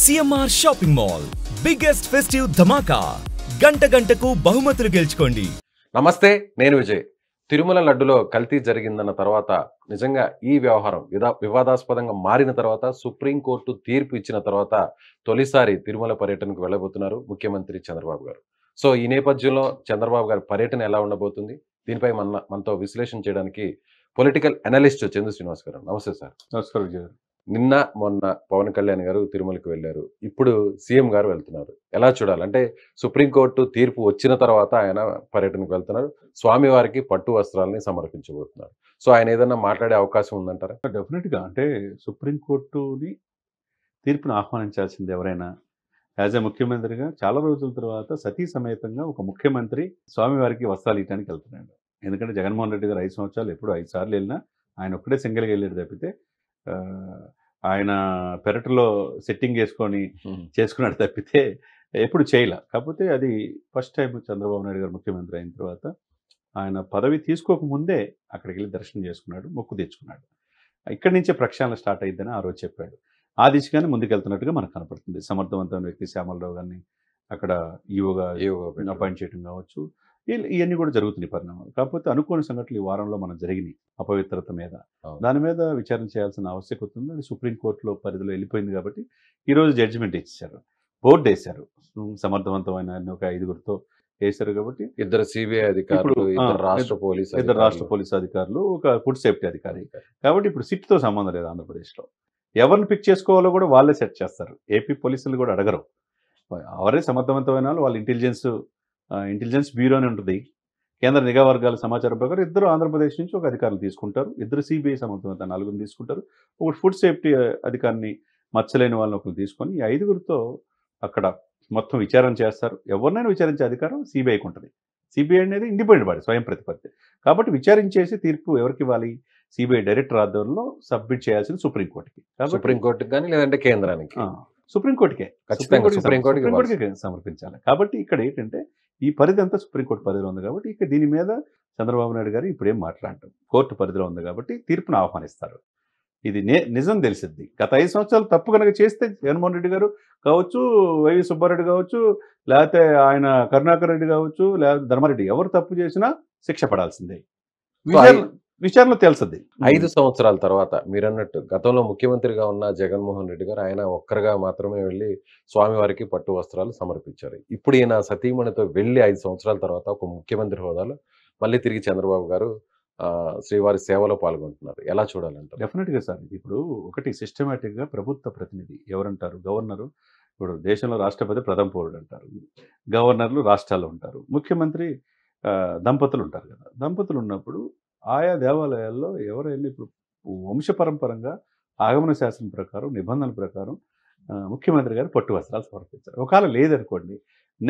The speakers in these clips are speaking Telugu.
CMR shopping mall biggest festive ధమాకా గంట గంటకు బహుమతులు గెలుచుకోండి నమస్తే నేను విజయ్ తిరుమల లడ్డులో కల్తీ జరిగిందన్న తర్వాత నిజంగా ఈ వ్యవహారం వివాదాస్పదంగా మారిన తర్వాత సుప్రీంకోర్టు తీర్పు ఇచ్చిన తర్వాత తొలిసారి తిరుమల పర్యటనకు వెళ్ళబోతున్నారు ముఖ్యమంత్రి చంద్రబాబు గారు సో ఈ నేపథ్యంలో చంద్రబాబు గారి పర్యటన ఎలా ఉండబోతుంది దీనిపై మన మనతో విశ్లేషణ చేయడానికి పొలిటికల్ అనలిస్ట్ చందు శ్రీనివాస్ గారు నమస్తే సార్ నమస్కారం విజయ్ నిన్న మొన్న పవన్ కళ్యాణ్ గారు తిరుమలకి వెళ్ళారు ఇప్పుడు సీఎం గారు వెళ్తున్నారు ఎలా చూడాలి అంటే సుప్రీంకోర్టు తీర్పు వచ్చిన తర్వాత ఆయన పర్యటనకు వెళ్తున్నారు స్వామివారికి పట్టు వస్త్రాలని సమర్పించబోతున్నారు సో ఆయన ఏదన్నా మాట్లాడే అవకాశం ఉందంటారా డెఫినెట్గా అంటే సుప్రీంకోర్టుని తీర్పును ఆహ్వానించాల్సింది ఎవరైనా యాజ్ ఎ ముఖ్యమంత్రిగా చాలా రోజుల తర్వాత సతీ సమేతంగా ఒక ముఖ్యమంత్రి స్వామివారికి వస్త్రాలు ఇవ్వడానికి వెళ్తున్నాడు ఎందుకంటే జగన్మోహన్ రెడ్డి గారు ఐదు సంవత్సరాలు ఎప్పుడు ఐదు సార్లు వెళ్ళినా ఆయన ఒక్కడే సింగిల్గా వెళ్ళాడు తప్పితే ఆయన పెరటిలో సెట్టింగ్ వేసుకొని చేసుకున్నాడు తప్పితే ఎప్పుడు చేయలే కాకపోతే అది ఫస్ట్ టైం చంద్రబాబు నాయుడు గారు ముఖ్యమంత్రి అయిన తర్వాత ఆయన పదవి తీసుకోకముందే అక్కడికి వెళ్ళి దర్శనం చేసుకున్నాడు మొక్కు తెచ్చుకున్నాడు ఇక్కడి నుంచే ప్రక్షాళన స్టార్ట్ అయ్యిందని ఆ రోజు చెప్పాడు ఆ దిశగానే ముందుకెళ్తున్నట్టుగా మనకు కనపడుతుంది సమర్థవంతమైన వ్యక్తి శ్యామలరావు గారిని అక్కడ ఈవోగా అపాయింట్ చేయడం కావచ్చు ఇవన్నీ కూడా జరుగుతున్నాయి పరిణామాలు కాకపోతే అనుకోని సంఘటనలు ఈ వారంలో మనం జరిగినాయి అపవిత్రత మీద దాని మీద విచారణ చేయాల్సిన ఆవశ్యకత ఉంది అది సుప్రీంకోర్టులో పరిధిలో వెళ్ళిపోయింది కాబట్టి ఈరోజు జడ్జిమెంట్ ఇచ్చారు బోర్డు వేశారు సమర్థవంతమైన ఒక ఐదుగురితో వేశారు కాబట్టి ఇద్దరు సిబిఐ అధికారులు రాష్ట్ర పోలీసు ఇద్దరు రాష్ట్ర పోలీసు అధికారులు ఒక ఫుడ్ సేఫ్టీ అధికారి కాబట్టి ఇప్పుడు సిట్తో సంబంధం లేదు ఆంధ్రప్రదేశ్లో ఎవరిని పిక్ చేసుకోవాలో కూడా వాళ్ళే సెట్ చేస్తారు ఏపీ పోలీసులు కూడా అడగరు ఎవరే సమర్థవంతమైన వాళ్ళు వాళ్ళ ఇంటెలిజెన్స్ ఇంటెలిజెన్స్ బ్యూరో అని ఉంటుంది కేంద్ర నిఘా వర్గాల సమాచారం ప్రకారం ఇద్దరు ఆంధ్రప్రదేశ్ నుంచి ఒక అధికారులు తీసుకుంటారు ఇద్దరు సిబిఐ సంబంధమైన నలుగురు తీసుకుంటారు ఒకటి ఫుడ్ సేఫ్టీ అధికారిని మచ్చలేని వాళ్ళని ఒకరు తీసుకొని ఈ ఐదుగురితో అక్కడ మొత్తం విచారణ చేస్తారు ఎవరినైనా విచారించే అధికారం సిబిఐకి ఉంటుంది సిబిఐ అనేది ఇండిపెండెంట్ బాడీ స్వయం ప్రతిపత్తి కాబట్టి విచారించేసి తీర్పు ఎవరికి ఇవ్వాలి సిబిఐ డైరెక్టర్ ఆధ్వర్యంలో సబ్మిట్ చేయాల్సింది సుప్రీంకోర్టుకి సుప్రీంకోర్టుకి కానీ లేదంటే కేంద్రానికి సుప్రీంకోర్టుకే సుప్రీంకోర్టుకి సమర్పించాలి కాబట్టి ఇక్కడ ఏంటంటే ఈ పరిధి అంతా సుప్రీంకోర్టు పరిధిలో ఉంది కాబట్టి ఇక్కడ దీని మీద చంద్రబాబు నాయుడు గారు ఇప్పుడేం మాట్లాడటం కోర్టు పరిధిలో ఉంది కాబట్టి తీర్పును ఆహ్వానిస్తారు ఇది నిజం తెలిసిద్ది గత ఐదు సంవత్సరాలు తప్పు కనుక చేస్తే జగన్మోహన్ రెడ్డి గారు కావచ్చు వైవి సుబ్బారెడ్డి కావచ్చు లేకపోతే ఆయన కరుణాకర్ రెడ్డి కావచ్చు లేకపోతే ధర్మారెడ్డి ఎవరు తప్పు చేసినా శిక్ష పడాల్సిందే విచారణ తెలుసుది ఐదు సంవత్సరాల తర్వాత మీరన్నట్టు గతంలో ముఖ్యమంత్రిగా ఉన్న జగన్మోహన్ రెడ్డి గారు ఆయన ఒక్కరిగా మాత్రమే వెళ్ళి స్వామివారికి పట్టు వస్త్రాలు సమర్పించారు ఇప్పుడు ఈయన సతీమణితో వెళ్ళి ఐదు సంవత్సరాల తర్వాత ఒక ముఖ్యమంత్రి హోదాలో మళ్ళీ తిరిగి చంద్రబాబు గారు శ్రీవారి సేవలో పాల్గొంటున్నారు ఎలా చూడాలంటారు డెఫినెట్గా సార్ ఇప్పుడు ఒకటి సిస్టమేటిక్గా ప్రభుత్వ ప్రతినిధి ఎవరంటారు గవర్నరు ఇప్పుడు దేశంలో రాష్ట్రపతి ప్రథమ పౌరుడు అంటారు గవర్నర్లు రాష్ట్రాల్లో ఉంటారు ముఖ్యమంత్రి దంపతులు ఉంటారు కదా దంపతులు ఉన్నప్పుడు ఆయా దేవాలయాల్లో ఎవరైనా ఇప్పుడు వంశపరంపరంగా ఆగమన శాస్త్రం ప్రకారం నిబంధనల ప్రకారం ముఖ్యమంత్రి గారు పట్టు వస్త్రాలు సమర్పించారు ఒకవేళ లేదనుకోండి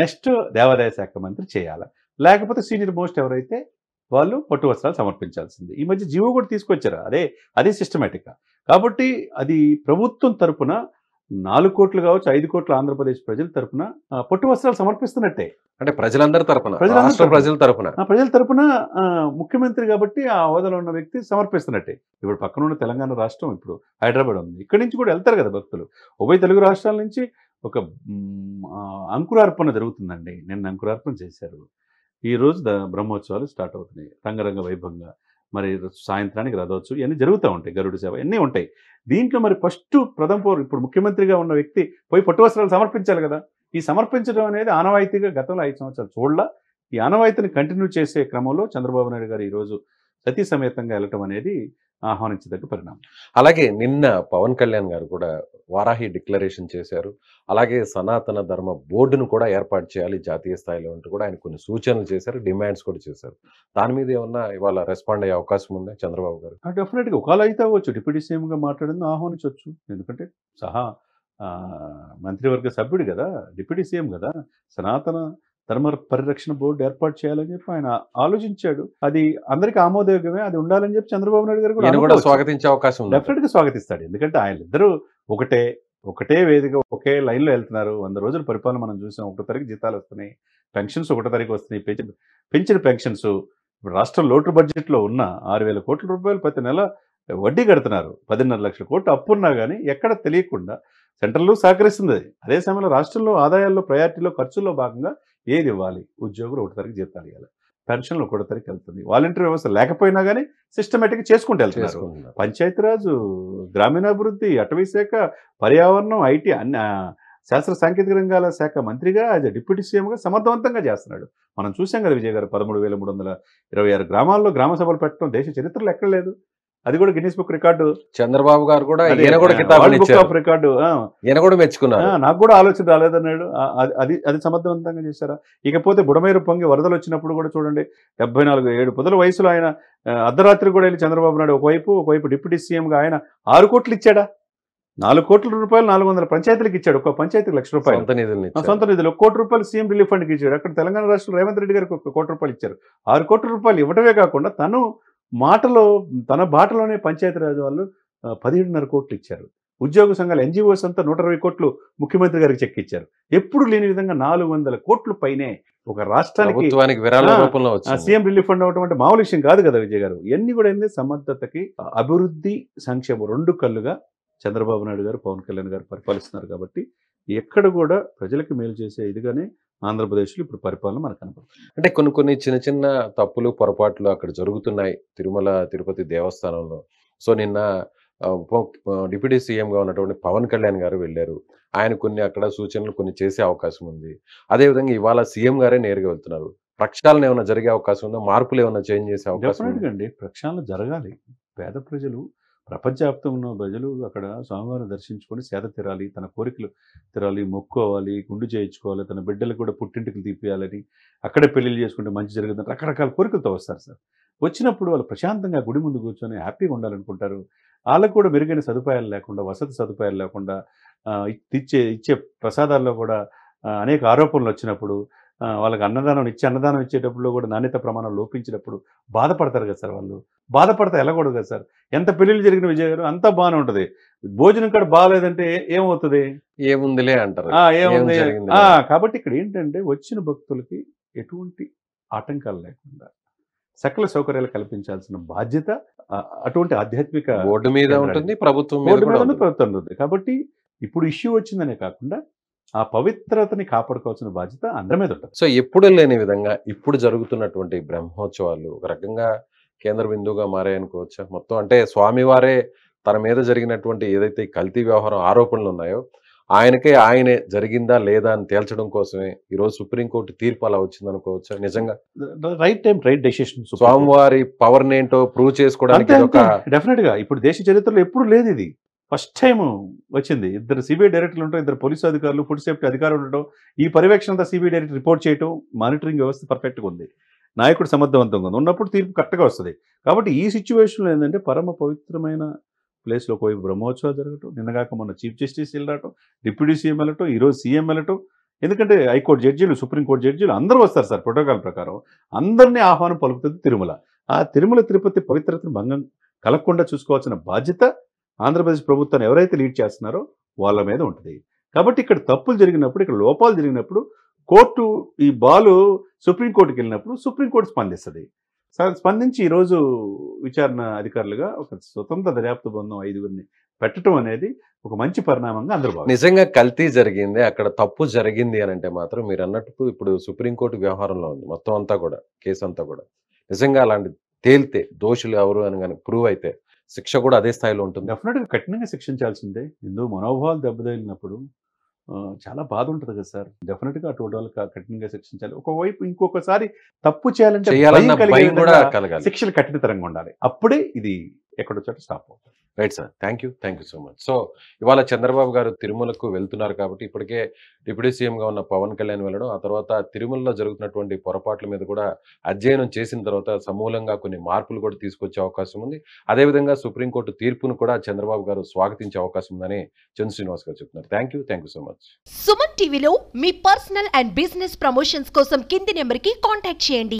నెక్స్ట్ దేవాదాయ శాఖ మంత్రి చేయాలి లేకపోతే సీనియర్ మోస్ట్ ఎవరైతే వాళ్ళు పట్టు వస్త్రాలు సమర్పించాల్సింది ఈ మధ్య జీవో కూడా తీసుకొచ్చారు అదే అదే సిస్టమేటిక్గా కాబట్టి అది ప్రభుత్వం తరపున నాలుగు కోట్లు కావచ్చు ఐదు కోట్ల ఆంధ్రప్రదేశ్ ప్రజల తరఫున పట్టు వస్త్రాలు సమర్పిస్తున్నట్టే అంటే ప్రజలందరి తరఫున ప్రజల తరఫున ప్రజల తరఫున ముఖ్యమంత్రి కాబట్టి ఆ హోదాలో ఉన్న వ్యక్తి సమర్పిస్తున్నట్టే ఇప్పుడు పక్కన ఉన్న తెలంగాణ రాష్ట్రం ఇప్పుడు హైదరాబాద్ ఉంది ఇక్కడి నుంచి కూడా వెళ్తారు కదా భక్తులు ఉభయ తెలుగు రాష్ట్రాల నుంచి ఒక అంకురార్పణ జరుగుతుందండి నిన్న అంకురార్పణ చేశారు ఈరోజు బ్రహ్మోత్సవాలు స్టార్ట్ అవుతున్నాయి రంగరంగ వైభవంగా మరి సాయంత్రానికి రథోత్సవం ఇవన్నీ జరుగుతూ ఉంటాయి గరుడు సేవ ఇవన్నీ ఉంటాయి దీంట్లో మరి ఫస్ట్ ప్రథమ ఇప్పుడు ముఖ్యమంత్రిగా ఉన్న వ్యక్తి పోయి పట్టు వస్త్రాలు సమర్పించాలి కదా ఈ సమర్పించడం అనేది ఆనవాయితీగా గతంలో ఐదు సంవత్సరాలు చూడలా ఈ ఆనవాయితీని కంటిన్యూ చేసే క్రమంలో చంద్రబాబు నాయుడు గారు ఈరోజు సతీ సమేతంగా వెళ్ళటం అనేది ఆహ్వానించదగ్గ పరిణామం అలాగే నిన్న పవన్ కళ్యాణ్ గారు కూడా వారాహి డిక్లరేషన్ చేశారు అలాగే సనాతన ధర్మ బోర్డును కూడా ఏర్పాటు చేయాలి జాతీయ స్థాయిలో అంటూ కూడా ఆయన కొన్ని సూచనలు చేశారు డిమాండ్స్ కూడా చేశారు దాని మీద ఏమన్నా ఇవాళ రెస్పాండ్ అయ్యే అవకాశం ఉందా చంద్రబాబు గారు డెఫినెట్గా ఒకవేళ అయితే అవ్వచ్చు డిప్యూటీ సీఎంగా మాట్లాడింది ఆహ్వానించవచ్చు ఎందుకంటే సహా మంత్రివర్గ సభ్యుడు కదా డిప్యూటీ సీఎం కదా సనాతన ధర్మ పరిరక్షణ బోర్డు ఏర్పాటు చేయాలని చెప్పి ఆయన ఆలోచించాడు అది అందరికి ఆమోదయోగ్యమే అది ఉండాలని చెప్పి చంద్రబాబు నాయుడు గారు కూడా స్వాగతించే అవకాశం డెఫినెట్ గా స్వాగతిస్తాడు ఎందుకంటే ఆయన ఇద్దరు ఒకటే ఒకటే వేదిక ఒకే లైన్ లో వెళ్తున్నారు వంద రోజుల పరిపాలన మనం చూసిన ఒకటో తారీఖు జీతాలు వస్తున్నాయి పెన్షన్స్ ఒకటో తారీఖు వస్తున్నాయి పెంచిన పెంచిన పెన్షన్స్ రాష్ట్రం లోటు లో ఉన్న ఆరు వేల కోట్ల రూపాయలు ప్రతి నెల వడ్డీ కడుతున్నారు పదిన్నర లక్షల కోట్లు అప్పున్నా కానీ ఎక్కడ తెలియకుండా సెంట్రల్ సహకరిస్తుంది అదే సమయంలో రాష్ట్రంలో ఆదాయాల్లో ప్రయారిటీలో ఖర్చుల్లో భాగంగా ఏది ఇవ్వాలి ఉద్యోగులు ఒకటి తరగతి జీతాలు ఇవ్వాలి పెన్షన్లు ఒకటో తరగతి వెళ్తుంది వాలంటీర్ వ్యవస్థ లేకపోయినా కానీ సిస్టమేటిక్గా చేసుకుంటూ పంచాయతీ పంచాయతీరాజు గ్రామీణాభివృద్ధి అటవీ శాఖ పర్యావరణం ఐటీ అన్ని శాస్త్ర సాంకేతిక రంగాల శాఖ మంత్రిగా యాజ్ డిప్యూటీ సీఎంగా సమర్థవంతంగా చేస్తున్నాడు మనం చూసాం కదా విజయ్ గారు పదమూడు వేల మూడు వందల ఇరవై ఆరు గ్రామాల్లో గ్రామ సభలు పెట్టడం దేశ చరిత్రలో ఎక్కడ లేదు అది కూడా గిన్నీస్ బుక్ రికార్డు చంద్రబాబు గారు కూడా ఆఫ్ రికార్డు ఈయన కూడా నాకు కూడా ఆలోచన రాలేదన్నాడు అది అది సమర్థవంతంగా చేశారా ఇకపోతే బుడమేరు పొంగి వరదలు వచ్చినప్పుడు కూడా చూడండి డెబ్బై నాలుగు ఏడు పొదల వయసులో ఆయన అర్ధరాత్రి కూడా వెళ్ళి చంద్రబాబు నాయుడు ఒకవైపు ఒకవైపు డిప్యూటీ సీఎంగా ఆయన ఆరు కోట్లు ఇచ్చాడా నాలుగు కోట్ల రూపాయలు నాలుగు వందల పంచాయతీలకు ఇచ్చాడు ఒక పంచాయతీకి లక్ష రూపాయలు సొంత నిధులు సొంత నిధులు కోటి రూపాయలు సీఎం రిలీఫ్ ఫండ్కి ఇచ్చాడు అక్కడ తెలంగాణ రాష్ట్రంలో రేవంత్ రెడ్డి గారికి ఒక కోటి రూపాయలు ఇచ్చారు ఆరు కోట్ల రూపాయలు ఇవ్వడమే కాకుండా తను మాటలో తన బాటలోనే పంచాయతీరాజ్ వాళ్ళు పదిహేడున్నర కోట్లు ఇచ్చారు ఉద్యోగ సంఘాలు ఎన్జిఓస్ అంతా నూట ఇరవై కోట్లు ముఖ్యమంత్రి గారికి చెక్ ఇచ్చారు ఎప్పుడు లేని విధంగా నాలుగు వందల కోట్లు పైనే ఒక రాష్ట్రానికి సీఎం రిలీఫ్ ఫండ్ అవటం అంటే మామూలు విషయం కాదు కదా విజయ్ గారు ఇవన్నీ కూడా ఏంది సమర్థతకి అభివృద్ధి సంక్షేమం రెండు కళ్ళుగా చంద్రబాబు నాయుడు గారు పవన్ కళ్యాణ్ గారు పరిపాలిస్తున్నారు కాబట్టి ఎక్కడ కూడా ప్రజలకు మేలు చేసే ఇదిగానే ఆంధ్రప్రదేశ్లో ఇప్పుడు పరిపాలన మనకు కనపడుతుంది అంటే కొన్ని కొన్ని చిన్న చిన్న తప్పులు పొరపాట్లు అక్కడ జరుగుతున్నాయి తిరుమల తిరుపతి దేవస్థానంలో సో నిన్న డిప్యూటీ సీఎంగా ఉన్నటువంటి పవన్ కళ్యాణ్ గారు వెళ్ళారు ఆయన కొన్ని అక్కడ సూచనలు కొన్ని చేసే అవకాశం ఉంది అదేవిధంగా ఇవాళ సీఎం గారే నేరుగా వెళ్తున్నారు ప్రక్షాళన ఏమైనా జరిగే అవకాశం ఉందా మార్పులు ఏమైనా చేంజ్ చేసే అవకాశం అండి ప్రక్షాళన జరగాలి పేద ప్రజలు ప్రపంచవ్యాప్తంగా ఉన్న ప్రజలు అక్కడ స్వామివారిని దర్శించుకొని సేద తీరాలి తన కోరికలు తీరాలి మొక్కుకోవాలి గుండు చేయించుకోవాలి తన బిడ్డలకు కూడా పుట్టింటికి తీపియాలని అక్కడే పెళ్లిళ్ళు చేసుకుంటే మంచి జరుగుతుంది రకరకాల కోరికలతో వస్తారు సార్ వచ్చినప్పుడు వాళ్ళు ప్రశాంతంగా గుడి ముందు కూర్చొని హ్యాపీగా ఉండాలనుకుంటారు వాళ్ళకు కూడా మెరుగైన సదుపాయాలు లేకుండా వసతి సదుపాయాలు లేకుండా ఇచ్చే ఇచ్చే ప్రసాదాల్లో కూడా అనేక ఆరోపణలు వచ్చినప్పుడు వాళ్ళకి అన్నదానం ఇచ్చి అన్నదానం ఇచ్చేటప్పుడు కూడా నాణ్యత ప్రమాణం లోపించినప్పుడు బాధపడతారు కదా సార్ వాళ్ళు బాధపడితే వెళ్ళకూడదు కదా సార్ ఎంత పెళ్లిళ్ళు జరిగిన విజయ్ గారు అంతా బాగానే ఉంటుంది భోజనం ఇక్కడ బాగాలేదంటే ఏమవుతుంది ఏముందిలే అంటారు ఏముంది కాబట్టి ఇక్కడ ఏంటంటే వచ్చిన భక్తులకి ఎటువంటి ఆటంకాలు లేకుండా సకల సౌకర్యాలు కల్పించాల్సిన బాధ్యత అటువంటి ఆధ్యాత్మిక బోర్డు మీద ఉంటుంది ప్రభుత్వం ప్రభుత్వం ఉంటుంది కాబట్టి ఇప్పుడు ఇష్యూ వచ్చిందనే కాకుండా ఆ పవిత్రతని కాపాడుకోవాల్సిన బాధ్యత అందరి మీద ఉంటుంది సో ఎప్పుడు లేని విధంగా ఇప్పుడు జరుగుతున్నటువంటి బ్రహ్మోత్సవాలు ఒక రకంగా కేంద్ర బిందువుగా మారాయనుకోవచ్చా మొత్తం అంటే స్వామివారే తన మీద జరిగినటువంటి ఏదైతే కల్తీ వ్యవహారం ఆరోపణలు ఉన్నాయో ఆయనకే ఆయనే జరిగిందా లేదా అని తేల్చడం కోసమే ఈరోజు సుప్రీంకోర్టు తీర్పు అలా వచ్చింది అనుకోవచ్చు నిజంగా రైట్ టైం రైట్ డెసిషన్ స్వామివారి పవర్ నేంటో ప్రూవ్ చేసుకోవడానికి డెఫినెట్ గా ఇప్పుడు దేశ చరిత్రలో ఎప్పుడు లేదు ఇది ఫస్ట్ టైం వచ్చింది ఇద్దరు సిబిఐ డైరెక్టర్లు ఉంటారు ఇద్దరు పోలీసు అధికారులు ఫుడ్ సేఫ్టీ అధికారులు ఉండటం ఈ పర్యవేక్షణ సిబిఐ డైరెక్టర్ రిపోర్ట్ చేయటం మానిటరింగ్ వ్యవస్థ పర్ఫెక్ట్గా ఉంది నాయకుడు సమర్థవంతంగా ఉంది ఉన్నప్పుడు తీర్పు కరెక్ట్గా వస్తుంది కాబట్టి ఈ సిచ్యువేషన్లో ఏంటంటే పరమ పవిత్రమైన ప్లేస్లో పోయి బ్రహ్మోత్సవాలు జరగటం నిన్నగాక మొన్న చీఫ్ జస్టిస్ వెళ్ళటం డిప్యూటీ సీఎం వెళ్ళటం ఈరోజు సీఎం వెళ్ళటం ఎందుకంటే హైకోర్టు జడ్జీలు సుప్రీంకోర్టు జడ్జీలు అందరూ వస్తారు సార్ ప్రోటోకాల్ ప్రకారం అందరినీ ఆహ్వానం పలుకుతుంది తిరుమల ఆ తిరుమల తిరుపతి పవిత్రతను భంగం కలగకుండా చూసుకోవాల్సిన బాధ్యత ఆంధ్రప్రదేశ్ ప్రభుత్వాన్ని ఎవరైతే లీడ్ చేస్తున్నారో వాళ్ళ మీద ఉంటుంది కాబట్టి ఇక్కడ తప్పులు జరిగినప్పుడు ఇక్కడ లోపాలు జరిగినప్పుడు కోర్టు ఈ బాలు సుప్రీంకోర్టుకి వెళ్ళినప్పుడు సుప్రీంకోర్టు స్పందిస్తుంది స్పందించి ఈరోజు విచారణ అధికారులుగా ఒక స్వతంత్ర దర్యాప్తు బృందం ఐదుగురిని పెట్టడం అనేది ఒక మంచి పరిణామంగా అందరూ నిజంగా కల్తీ జరిగింది అక్కడ తప్పు జరిగింది అని అంటే మాత్రం మీరు అన్నట్టు ఇప్పుడు సుప్రీంకోర్టు వ్యవహారంలో ఉంది మొత్తం అంతా కూడా కేసు అంతా కూడా నిజంగా అలాంటి తేలితే దోషులు ఎవరు అని కానీ ప్రూవ్ అయితే శిక్ష కూడా అదే స్థాయిలో ఉంటుంది డెఫినెట్గా కఠినంగా శిక్షించాల్సిందే హిందూ మనోభావాలు దెబ్బతగిలినప్పుడు చాలా బాధ ఉంటుంది కదా సార్ డెఫినెట్ గా అటువంటి వాళ్ళు కఠినంగా శిక్షించాలి ఒకవైపు ఇంకొకసారి తప్పు చేయాలంటే శిక్షలు కఠినతరంగా ఉండాలి అప్పుడే ఇది ఎక్కడో స్టాప్ అవుతుంది right sir thank you thank you so much so ఇవాళ చంద్రబాబు గారు తిరుమలకు వెళ్తున్నారు కాబట్టి ఇప్పటికే డిప్యూటీ సీఎంగా ఉన్న పవన్ కళ్యాణ్ వెళ్ళడం ఆ తర్వాత తిరుమలలో జరుగుతున్నటువంటి పొరపాట్ల మీద కూడా అధ్యయనం చేసిన తర్వాత సమూలంగా కొన్ని మార్పులు కూడా తీసుకొచ్చే అవకాశం ఉంది అదేవిధంగా సుప్రీంకోర్టు తీర్పును కూడా చంద్రబాబు గారు స్వాగతించే అవకాశం ఉందని చంద్ర శ్రీనివాస్ గారు చెప్తున్నారు thank you thank you so much Suman టీవీలో మీ పర్సనల్ అండ్ బిజినెస్ ప్రమోషన్స్ కోసం కింది నెంబర్కి కాంటాక్ట్ చేయండి